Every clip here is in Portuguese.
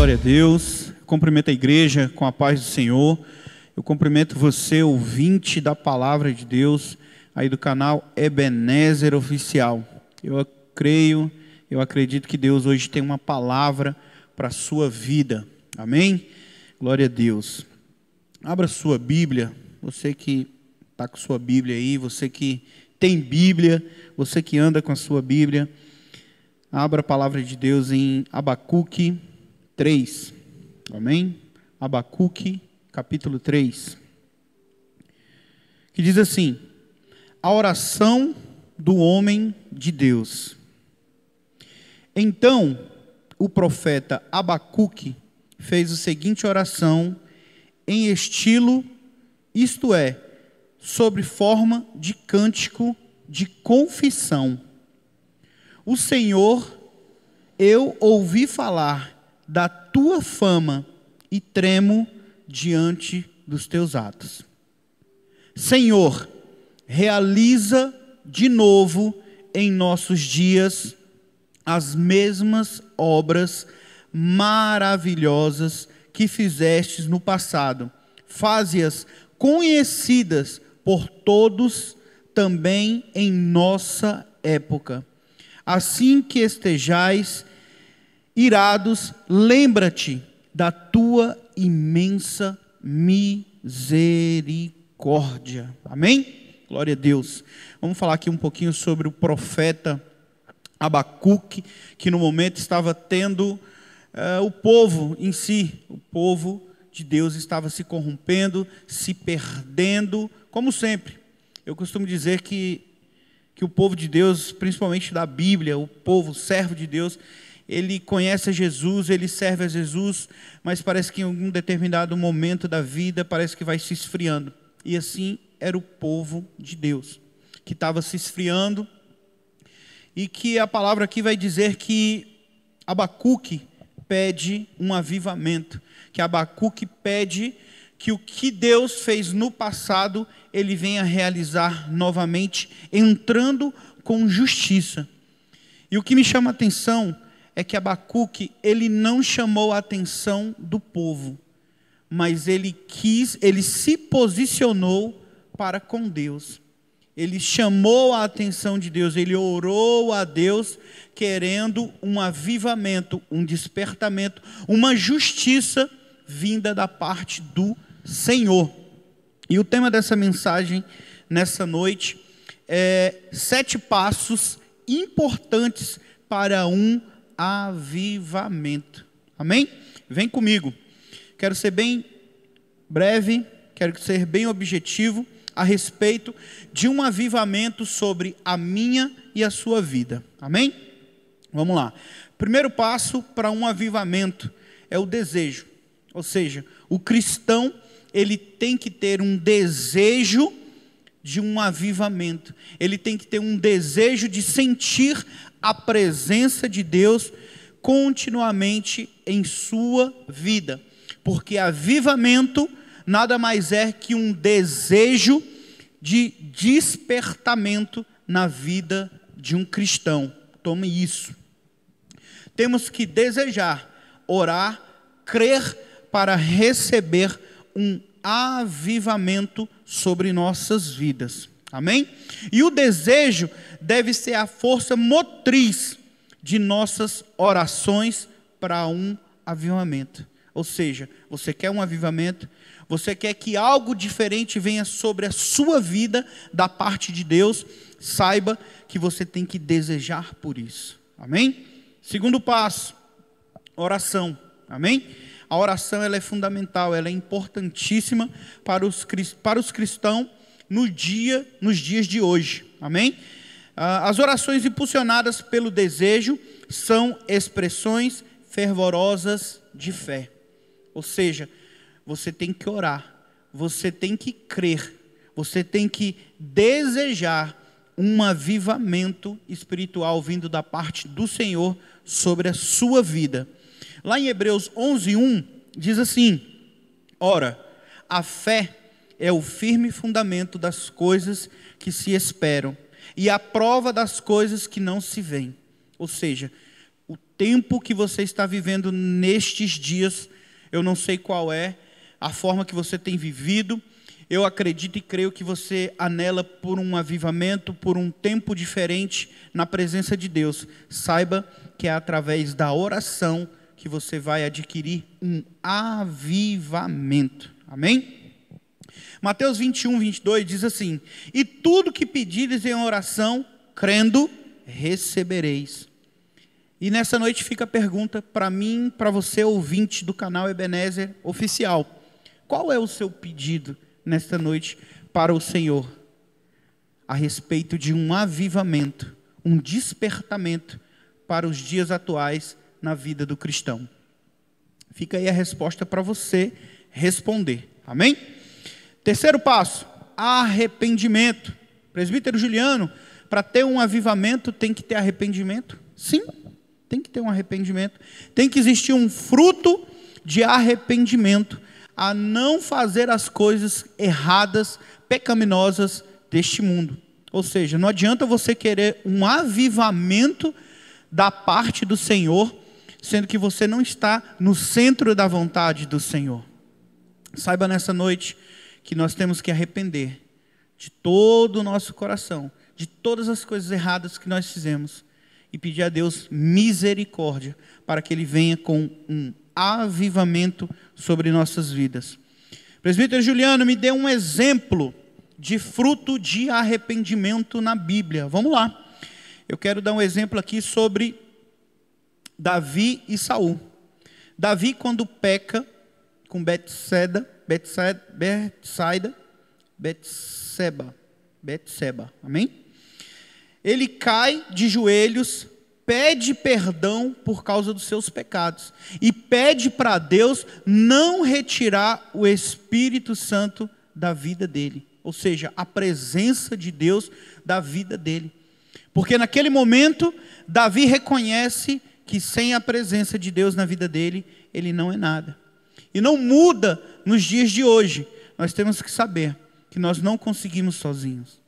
Glória a Deus. Cumprimento a igreja com a paz do Senhor. Eu cumprimento você, ouvinte da palavra de Deus, aí do canal Ebenezer Oficial. Eu creio, eu acredito que Deus hoje tem uma palavra para a sua vida. Amém? Glória a Deus. Abra sua Bíblia, você que está com sua Bíblia aí, você que tem Bíblia, você que anda com a sua Bíblia. Abra a palavra de Deus em Abacuque 3. Amém? Abacuque, capítulo 3. Que diz assim: A oração do homem de Deus. Então, o profeta Abacuque fez a seguinte oração em estilo, isto é, sobre forma de cântico de confissão. O Senhor, eu ouvi falar da tua fama e tremo diante dos teus atos. Senhor, realiza de novo em nossos dias as mesmas obras maravilhosas que fizestes no passado. Faze-as conhecidas por todos também em nossa época. Assim que estejais irados, lembra-te da tua imensa misericórdia. Amém? Glória a Deus. Vamos falar aqui um pouquinho sobre o profeta Abacuque, que no momento estava tendo uh, o povo em si, o povo de Deus estava se corrompendo, se perdendo, como sempre. Eu costumo dizer que, que o povo de Deus, principalmente da Bíblia, o povo, servo de Deus, ele conhece Jesus, ele serve a Jesus, mas parece que em algum determinado momento da vida parece que vai se esfriando. E assim era o povo de Deus, que estava se esfriando, e que a palavra aqui vai dizer que Abacuque pede um avivamento, que Abacuque pede que o que Deus fez no passado, ele venha realizar novamente, entrando com justiça. E o que me chama a atenção é que Abacuque, ele não chamou a atenção do povo, mas ele quis, ele se posicionou para com Deus. Ele chamou a atenção de Deus, ele orou a Deus, querendo um avivamento, um despertamento, uma justiça vinda da parte do Senhor. E o tema dessa mensagem nessa noite é sete passos importantes para um avivamento. Amém? Vem comigo. Quero ser bem breve, quero ser bem objetivo a respeito de um avivamento sobre a minha e a sua vida. Amém? Vamos lá. Primeiro passo para um avivamento é o desejo. Ou seja, o cristão, ele tem que ter um desejo de um avivamento. Ele tem que ter um desejo de sentir a presença de Deus continuamente em sua vida. Porque avivamento nada mais é que um desejo de despertamento na vida de um cristão. Tome isso. Temos que desejar, orar, crer para receber um avivamento sobre nossas vidas. Amém? E o desejo deve ser a força motriz de nossas orações para um avivamento. Ou seja, você quer um avivamento, você quer que algo diferente venha sobre a sua vida da parte de Deus, saiba que você tem que desejar por isso. Amém? Segundo passo, oração. Amém? A oração ela é fundamental, ela é importantíssima para os, para os cristãos no dia, nos dias de hoje. Amém? Ah, as orações impulsionadas pelo desejo são expressões fervorosas de fé. Ou seja, você tem que orar, você tem que crer, você tem que desejar um avivamento espiritual vindo da parte do Senhor sobre a sua vida. Lá em Hebreus 11:1 diz assim: Ora, a fé é o firme fundamento das coisas que se esperam e a prova das coisas que não se veem. Ou seja, o tempo que você está vivendo nestes dias, eu não sei qual é a forma que você tem vivido. Eu acredito e creio que você anela por um avivamento, por um tempo diferente na presença de Deus. Saiba que é através da oração que você vai adquirir um avivamento. Amém? Mateus 21, 22 diz assim: E tudo que pedires em oração, crendo, recebereis. E nessa noite fica a pergunta para mim, para você, ouvinte do canal Ebenezer Oficial: Qual é o seu pedido nesta noite para o Senhor? A respeito de um avivamento, um despertamento para os dias atuais na vida do cristão. Fica aí a resposta para você responder. Amém? Terceiro passo, arrependimento. Presbítero Juliano, para ter um avivamento tem que ter arrependimento? Sim, tem que ter um arrependimento. Tem que existir um fruto de arrependimento a não fazer as coisas erradas, pecaminosas deste mundo. Ou seja, não adianta você querer um avivamento da parte do Senhor, sendo que você não está no centro da vontade do Senhor. Saiba nessa noite que nós temos que arrepender de todo o nosso coração, de todas as coisas erradas que nós fizemos e pedir a Deus misericórdia para que Ele venha com um avivamento sobre nossas vidas. Presbítero Juliano, me dê um exemplo de fruto de arrependimento na Bíblia. Vamos lá. Eu quero dar um exemplo aqui sobre Davi e Saul. Davi, quando peca com Betseda, Betsaida, Betseba, Betseba, amém? Ele cai de joelhos, pede perdão por causa dos seus pecados e pede para Deus não retirar o Espírito Santo da vida dele, ou seja, a presença de Deus da vida dele. Porque naquele momento, Davi reconhece que sem a presença de Deus na vida dele, ele não é nada e não muda nos dias de hoje, nós temos que saber que nós não conseguimos sozinhos.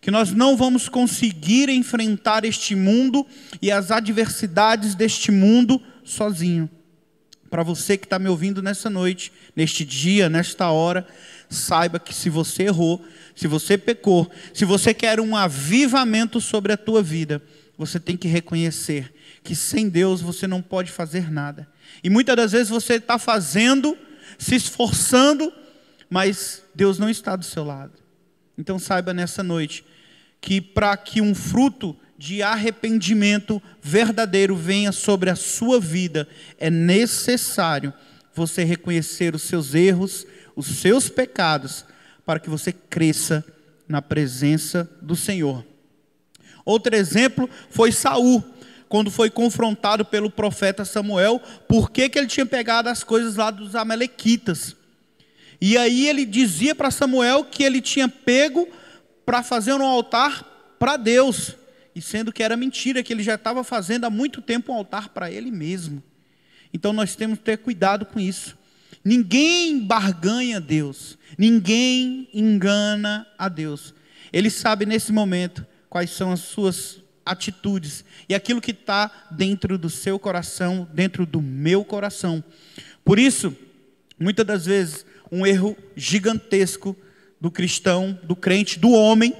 Que nós não vamos conseguir enfrentar este mundo e as adversidades deste mundo sozinho. Para você que está me ouvindo nessa noite, neste dia, nesta hora, saiba que se você errou, se você pecou, se você quer um avivamento sobre a tua vida, você tem que reconhecer que sem Deus você não pode fazer nada. E muitas das vezes você está fazendo, se esforçando, mas Deus não está do seu lado. Então saiba nessa noite que para que um fruto de arrependimento verdadeiro venha sobre a sua vida, é necessário você reconhecer os seus erros, os seus pecados, para que você cresça na presença do Senhor. Outro exemplo foi Saul quando foi confrontado pelo profeta Samuel, por que, que ele tinha pegado as coisas lá dos Amalequitas. E aí ele dizia para Samuel que ele tinha pego para fazer um altar para Deus, e sendo que era mentira, que ele já estava fazendo há muito tempo um altar para ele mesmo. Então nós temos que ter cuidado com isso. Ninguém barganha a Deus, ninguém engana a Deus. Ele sabe nesse momento quais são as suas atitudes e aquilo que está dentro do seu coração, dentro do meu coração. Por isso, muitas das vezes, um erro gigantesco do cristão, do crente, do homem,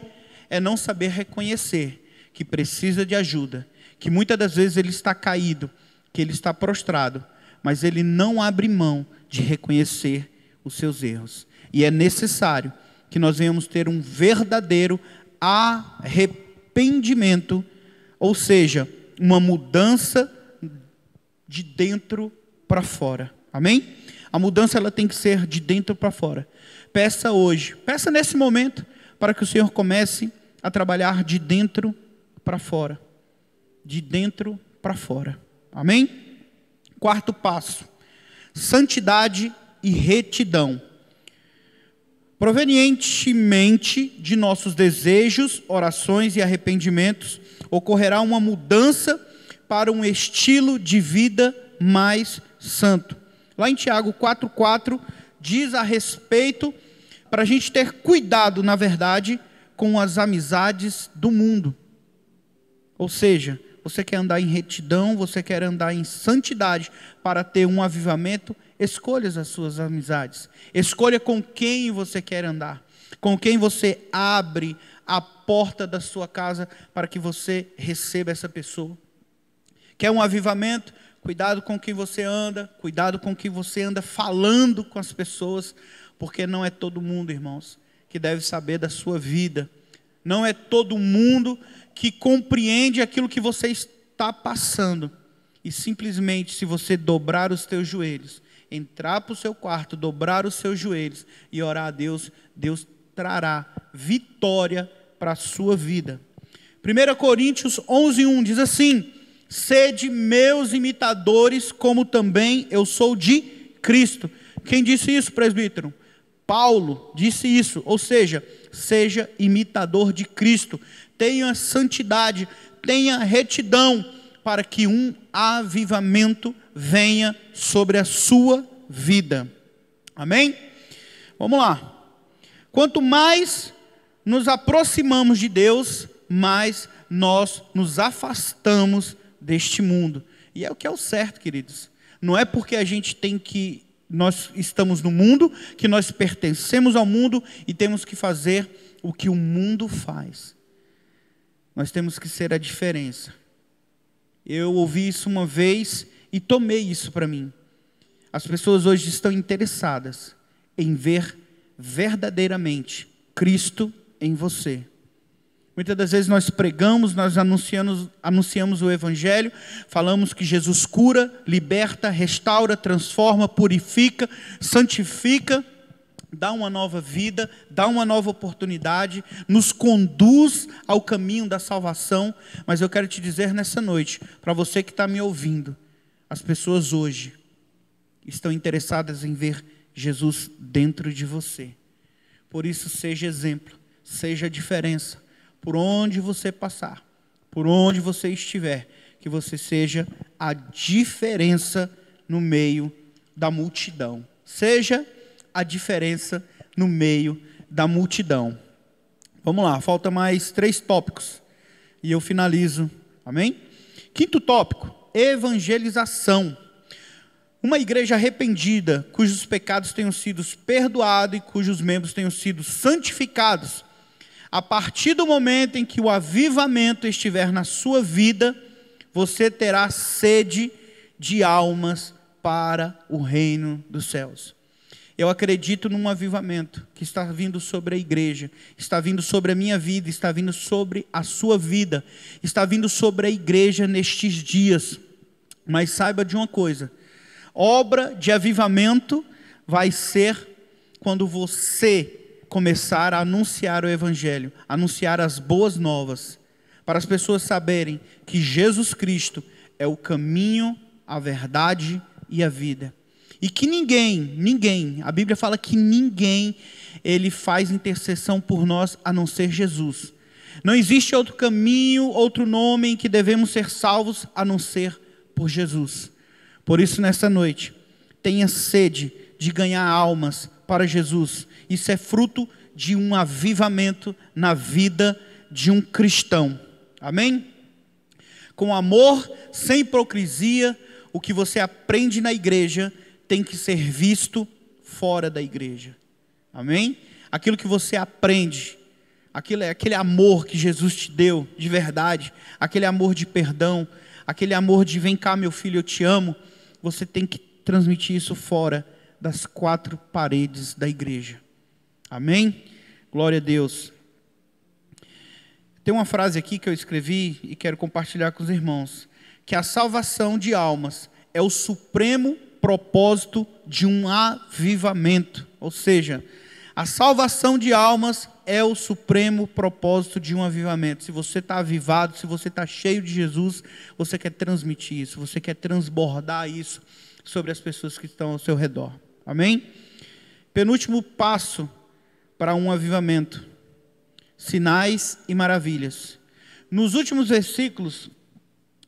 é não saber reconhecer que precisa de ajuda, que muitas das vezes ele está caído, que ele está prostrado, mas ele não abre mão de reconhecer os seus erros. E é necessário que nós venhamos ter um verdadeiro arrependimento ou seja, uma mudança de dentro para fora. Amém? A mudança ela tem que ser de dentro para fora. Peça hoje, peça nesse momento para que o Senhor comece a trabalhar de dentro para fora. De dentro para fora. Amém? Quarto passo: santidade e retidão. Provenientemente de nossos desejos, orações e arrependimentos, ocorrerá uma mudança para um estilo de vida mais santo. Lá em Tiago 4,4 diz a respeito para a gente ter cuidado, na verdade, com as amizades do mundo. Ou seja, você quer andar em retidão, você quer andar em santidade para ter um avivamento, escolha as suas amizades. Escolha com quem você quer andar, com quem você abre a porta da sua casa para que você receba essa pessoa. Quer um avivamento? Cuidado com quem você anda, cuidado com quem você anda falando com as pessoas, porque não é todo mundo, irmãos, que deve saber da sua vida. Não é todo mundo que compreende aquilo que você está passando. E simplesmente, se você dobrar os teus joelhos, entrar para o seu quarto, dobrar os seus joelhos e orar a Deus, Deus trará vitória para a sua vida. 1 Coríntios 11:1 diz assim: Sede meus imitadores, como também eu sou de Cristo. Quem disse isso, presbítero? Paulo disse isso, ou seja, seja imitador de Cristo, tenha santidade, tenha retidão, para que um avivamento venha sobre a sua vida. Amém? Vamos lá. Quanto mais nos aproximamos de Deus, mais nós nos afastamos deste mundo. E é o que é o certo, queridos. Não é porque a gente tem que nós estamos no mundo, que nós pertencemos ao mundo e temos que fazer o que o mundo faz. Nós temos que ser a diferença. Eu ouvi isso uma vez e tomei isso para mim. As pessoas hoje estão interessadas em ver verdadeiramente Cristo em você. Muitas das vezes nós pregamos, nós anunciamos, anunciamos o Evangelho, falamos que Jesus cura, liberta, restaura, transforma, purifica, santifica, dá uma nova vida, dá uma nova oportunidade, nos conduz ao caminho da salvação. Mas eu quero te dizer nessa noite, para você que está me ouvindo, as pessoas hoje estão interessadas em ver Jesus dentro de você. Por isso, seja exemplo, seja a diferença. Por onde você passar, por onde você estiver, que você seja a diferença no meio da multidão. Seja a diferença no meio da multidão. Vamos lá, falta mais três tópicos e eu finalizo. Amém? Quinto tópico: evangelização. Uma igreja arrependida, cujos pecados tenham sido perdoados e cujos membros tenham sido santificados, a partir do momento em que o avivamento estiver na sua vida, você terá sede de almas para o reino dos céus. Eu acredito num avivamento que está vindo sobre a igreja, está vindo sobre a minha vida, está vindo sobre a sua vida, está vindo sobre a igreja nestes dias. Mas saiba de uma coisa: obra de avivamento vai ser quando você começar a anunciar o Evangelho, anunciar as boas novas, para as pessoas saberem que Jesus Cristo é o caminho, a verdade e a vida. E que ninguém, ninguém, a Bíblia fala que ninguém, ele faz intercessão por nós a não ser Jesus. Não existe outro caminho, outro nome em que devemos ser salvos a não ser por Jesus. Por isso, nesta noite, tenha sede de ganhar almas para Jesus. Isso é fruto de um avivamento na vida de um cristão. Amém? Com amor, sem hipocrisia, o que você aprende na igreja tem que ser visto fora da igreja. Amém? Aquilo que você aprende, é, aquele amor que Jesus te deu de verdade, aquele amor de perdão, aquele amor de vem cá, meu filho, eu te amo você tem que transmitir isso fora das quatro paredes da igreja. Amém? Glória a Deus. Tem uma frase aqui que eu escrevi e quero compartilhar com os irmãos, que a salvação de almas é o supremo propósito de um avivamento, ou seja, a salvação de almas é o supremo propósito de um avivamento. Se você está avivado, se você está cheio de Jesus, você quer transmitir isso, você quer transbordar isso sobre as pessoas que estão ao seu redor. Amém? Penúltimo passo para um avivamento: sinais e maravilhas. Nos últimos versículos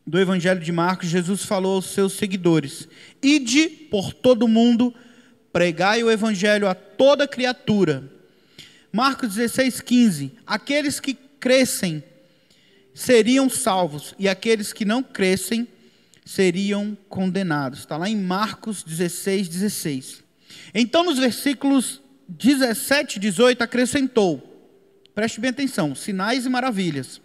do Evangelho de Marcos, Jesus falou aos seus seguidores: Ide por todo o mundo pregai o evangelho a toda criatura. Marcos 16, 15. Aqueles que crescem seriam salvos, e aqueles que não crescem seriam condenados. Está lá em Marcos 16, 16. Então, nos versículos 17 e 18, acrescentou: preste bem atenção, sinais e maravilhas.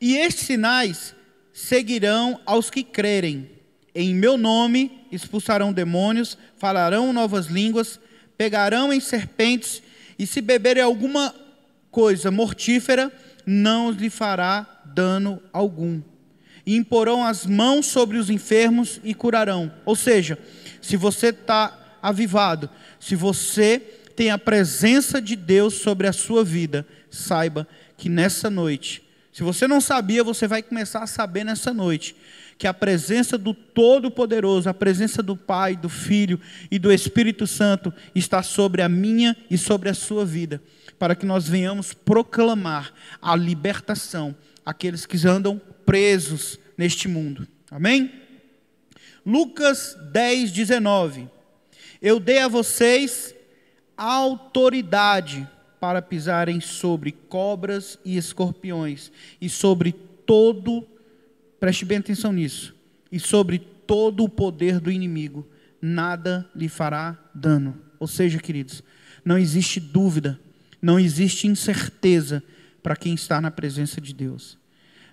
E estes sinais seguirão aos que crerem em meu nome expulsarão demônios, falarão novas línguas, pegarão em serpentes, e se beberem alguma coisa mortífera, não lhe fará dano algum. E imporão as mãos sobre os enfermos e curarão. Ou seja, se você está avivado, se você tem a presença de Deus sobre a sua vida, saiba que nessa noite, se você não sabia, você vai começar a saber nessa noite que a presença do Todo-Poderoso, a presença do Pai, do Filho e do Espírito Santo está sobre a minha e sobre a sua vida, para que nós venhamos proclamar a libertação àqueles que andam presos neste mundo. Amém? Lucas 10, 19. Eu dei a vocês autoridade para pisarem sobre cobras e escorpiões e sobre todo Preste bem atenção nisso. E sobre todo o poder do inimigo, nada lhe fará dano. Ou seja, queridos, não existe dúvida, não existe incerteza para quem está na presença de Deus.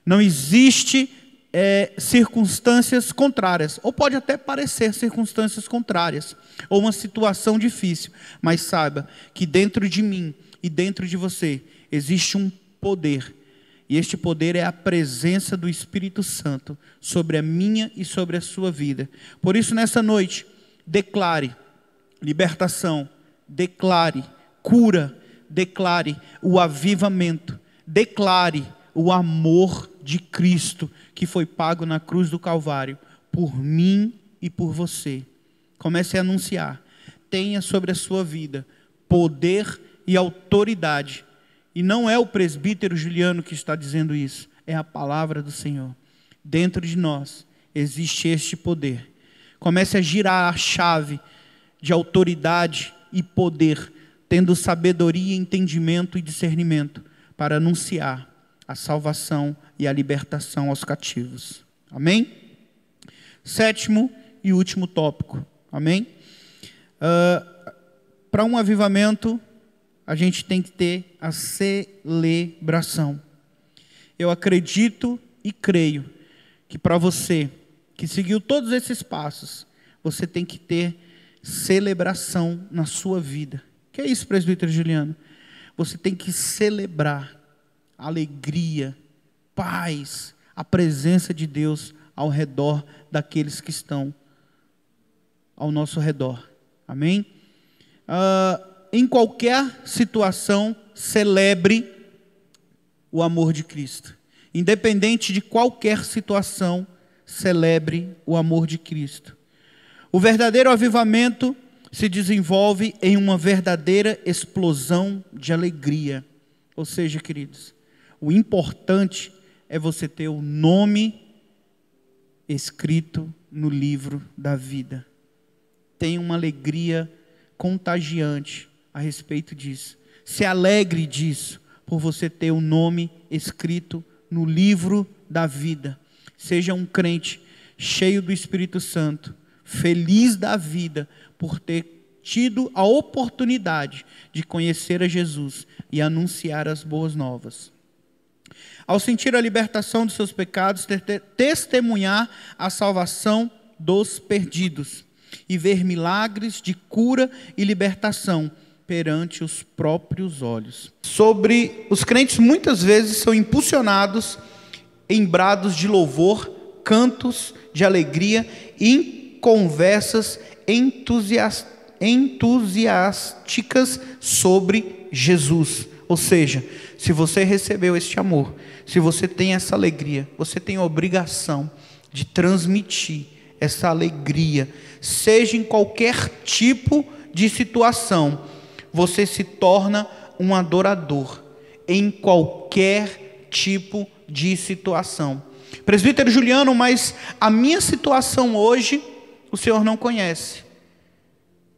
Não existe é, circunstâncias contrárias, ou pode até parecer circunstâncias contrárias, ou uma situação difícil, mas saiba que dentro de mim e dentro de você existe um poder e este poder é a presença do Espírito Santo sobre a minha e sobre a sua vida. Por isso, nessa noite, declare libertação, declare cura, declare o avivamento, declare o amor de Cristo que foi pago na cruz do Calvário por mim e por você. Comece a anunciar. Tenha sobre a sua vida poder e autoridade e não é o presbítero Juliano que está dizendo isso, é a palavra do Senhor. Dentro de nós existe este poder. Comece a girar a chave de autoridade e poder, tendo sabedoria, entendimento e discernimento para anunciar a salvação e a libertação aos cativos. Amém? Sétimo e último tópico. Amém? Uh, para um avivamento a gente tem que ter a celebração. Eu acredito e creio que para você que seguiu todos esses passos, você tem que ter celebração na sua vida. Que é isso, presbítero Juliano? Você tem que celebrar alegria, paz, a presença de Deus ao redor daqueles que estão ao nosso redor. Amém? Uh, em qualquer situação, celebre o amor de Cristo. Independente de qualquer situação, celebre o amor de Cristo. O verdadeiro avivamento se desenvolve em uma verdadeira explosão de alegria. Ou seja, queridos, o importante é você ter o nome escrito no livro da vida. Tem uma alegria contagiante a respeito disso. Se alegre disso, por você ter o um nome escrito no livro da vida. Seja um crente cheio do Espírito Santo, feliz da vida por ter tido a oportunidade de conhecer a Jesus e anunciar as boas novas. Ao sentir a libertação dos seus pecados, testemunhar a salvação dos perdidos e ver milagres de cura e libertação perante os próprios olhos. Sobre os crentes muitas vezes são impulsionados em brados de louvor, cantos de alegria e em conversas entusiásticas sobre Jesus. Ou seja, se você recebeu este amor, se você tem essa alegria, você tem a obrigação de transmitir essa alegria, seja em qualquer tipo de situação você se torna um adorador em qualquer tipo de situação. Presbítero Juliano, mas a minha situação hoje o Senhor não conhece.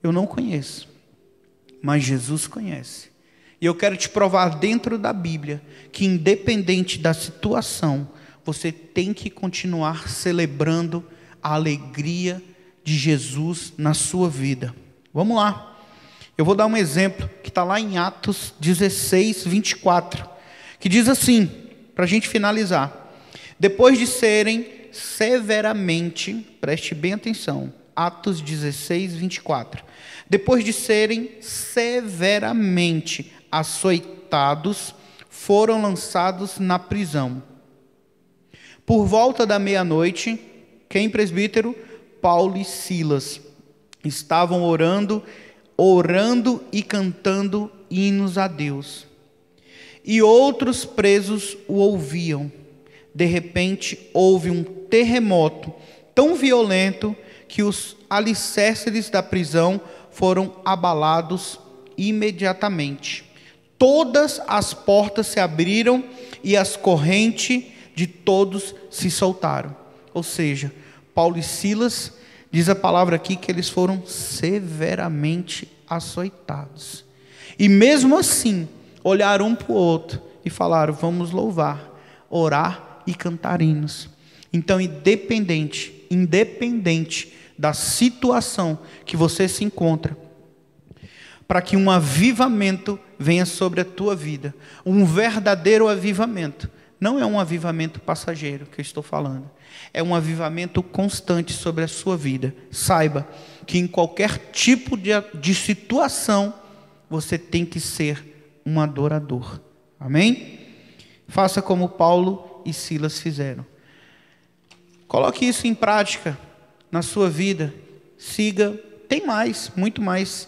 Eu não conheço, mas Jesus conhece. E eu quero te provar dentro da Bíblia que, independente da situação, você tem que continuar celebrando a alegria de Jesus na sua vida. Vamos lá. Eu vou dar um exemplo que está lá em Atos 16, 24, que diz assim, para a gente finalizar: depois de serem severamente, preste bem atenção, Atos 16, 24, depois de serem severamente açoitados, foram lançados na prisão. Por volta da meia-noite, quem presbítero? Paulo e Silas estavam orando orando e cantando hinos a Deus. E outros presos o ouviam. De repente houve um terremoto tão violento que os alicerces da prisão foram abalados imediatamente. Todas as portas se abriram e as correntes de todos se soltaram. Ou seja, Paulo e Silas Diz a palavra aqui que eles foram severamente açoitados. E mesmo assim, olharam um para o outro e falaram: vamos louvar, orar e cantar hinos. Então, independente, independente da situação que você se encontra, para que um avivamento venha sobre a tua vida, um verdadeiro avivamento, não é um avivamento passageiro que eu estou falando. É um avivamento constante sobre a sua vida. Saiba que em qualquer tipo de, de situação, você tem que ser um adorador. Amém? Faça como Paulo e Silas fizeram. Coloque isso em prática na sua vida. Siga, tem mais, muito mais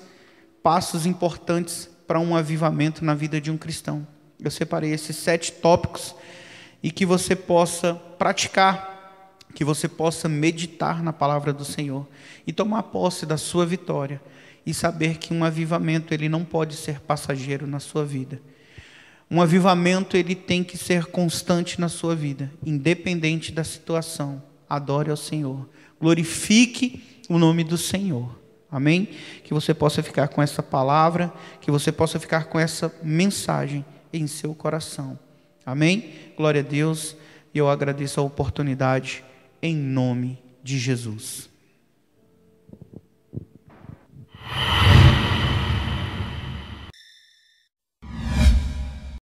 passos importantes para um avivamento na vida de um cristão. Eu separei esses sete tópicos e que você possa praticar, que você possa meditar na palavra do Senhor e tomar posse da sua vitória e saber que um avivamento ele não pode ser passageiro na sua vida. Um avivamento ele tem que ser constante na sua vida, independente da situação. Adore ao Senhor. Glorifique o nome do Senhor. Amém? Que você possa ficar com essa palavra, que você possa ficar com essa mensagem em seu coração. Amém? Glória a Deus. E eu agradeço a oportunidade em nome de Jesus.